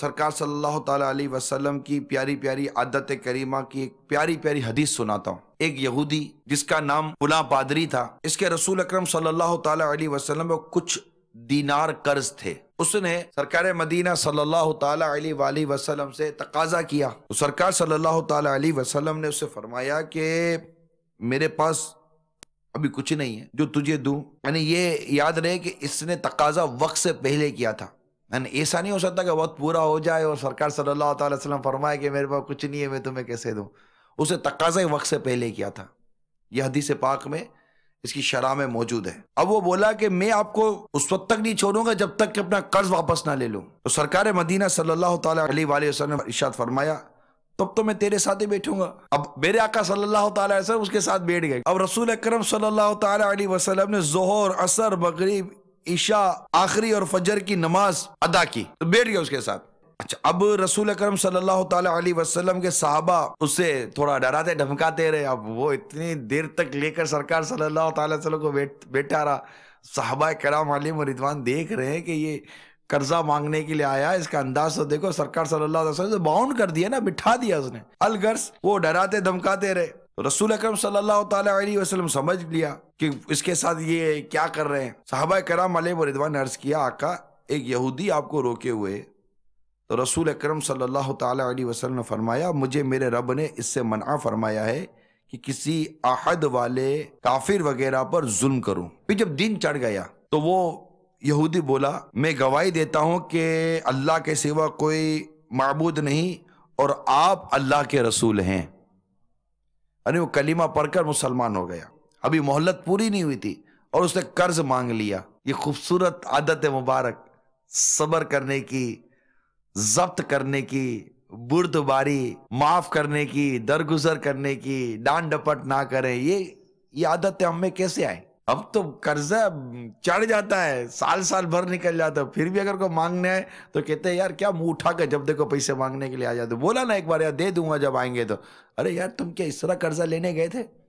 सरकार सल्लल्लाहु अलैहि वसल्लम की प्यारी प्यारी आदत करीमा की एक प्यारी प्यारी हदीस सुनाता हूँ एक यहूदी जिसका नाम उला पादरी था इसके रसूल अक्रम सल्लल्लाहु अलैहि वसल्लम को कुछ दीनार कर्ज थे उसने सरकार मदीना सल्लल्लाहु अलैहि वसल्लम से तकाजा किया तो सरकार सल्लल्लाहु अलैहि वसल्लम ने उसे फरमाया कि मेरे पास अभी कुछ नहीं है जो तुझे दूं यानी ये याद रहे कि इसने तकाजा वक्त से पहले किया था एंड ऐसा नहीं हो सकता कि वक्त पूरा हो जाए और सरकार सल्लल्लाहु अलैहि वसल्लम फरमाए कि मेरे पास कुछ नहीं है मैं तुम्हें कैसे दूँ उसे तकाजा वक्त से पहले किया था यह हदीस पाक में इसकी शराह में मौजूद है अब वो बोला कि मैं आपको उस वक्त तक नहीं छोड़ूंगा जब तक कि अपना कर्ज वापस ना ले लूँ तो सरकार मदीना सल्लल्लाहु अलैहि वसल्लम इशाद फरमाया तब तो मैं तेरे साथ ही बैठूंगा अब मेरे आका सल्लल्लाहु अलैहि वसल्लम उसके साथ बैठ गए अब रसूल अकरम सल्लल्लाहु अलैहि वसल्लम ने जोहर असर मगरिब ईशा आखिरी और फजर की नमाज अदा की तो बैठ गया उसके साथ अच्छा अब रसूल अकरम सल्लल्लाहु अलैहि वसल्लम के साहबा उसे थोड़ा डराते धमकाते रहे अब वो इतनी देर तक लेकर सरकार सल्लल्लाहु अलैहि वसल्लम को बैठा रहा साहबा कराम अली रिदवान देख रहे हैं कि ये कर्जा मांगने के लिए आया इसका अंदाज तो देखो सरकार सल्लल्लाहु अलैहि वसल्लम बाउंड तो कर दिया ना बिठा दिया उसने अलगर्स वो डराते धमकाते रहे रसूल अक्रम सल्लल्लाहु अलैहि वसल्लम समझ लिया कि इसके साथ ये क्या कर रहे हैं साहबा कराम रिदवान ने अर्ज किया आका एक यहूदी आपको रोके हुए तो रसूल अक्रम सल्लल्लाहु अलैहि वसल्लम ने फरमाया मुझे मेरे रब ने इससे मना फरमाया है कि किसी अहद वाले काफिर वगैरह पर जुल्म करूं फिर जब दिन चढ़ गया तो वो यहूदी बोला मैं गवाही देता हूं कि अल्लाह के सिवा कोई मबूद नहीं और आप अल्लाह के रसूल हैं अरे वो कलीमा पढ़कर मुसलमान हो गया अभी मोहल्लत पूरी नहीं हुई थी और उसने कर्ज मांग लिया ये खूबसूरत आदत है मुबारक सबर करने की जब्त करने की बुर्दबारी माफ करने की दरगुजर करने की डांड डपट ना करें ये ये आदतें हमें कैसे आए अब तो कर्जा चढ़ जाता है साल साल भर निकल जाता है फिर भी अगर कोई मांगने आए तो कहते हैं यार क्या मुंह उठा कर जब देखो पैसे मांगने के लिए आ जाते बोला ना एक बार यार दे दूंगा जब आएंगे तो अरे यार तुम क्या इस तरह कर्जा लेने गए थे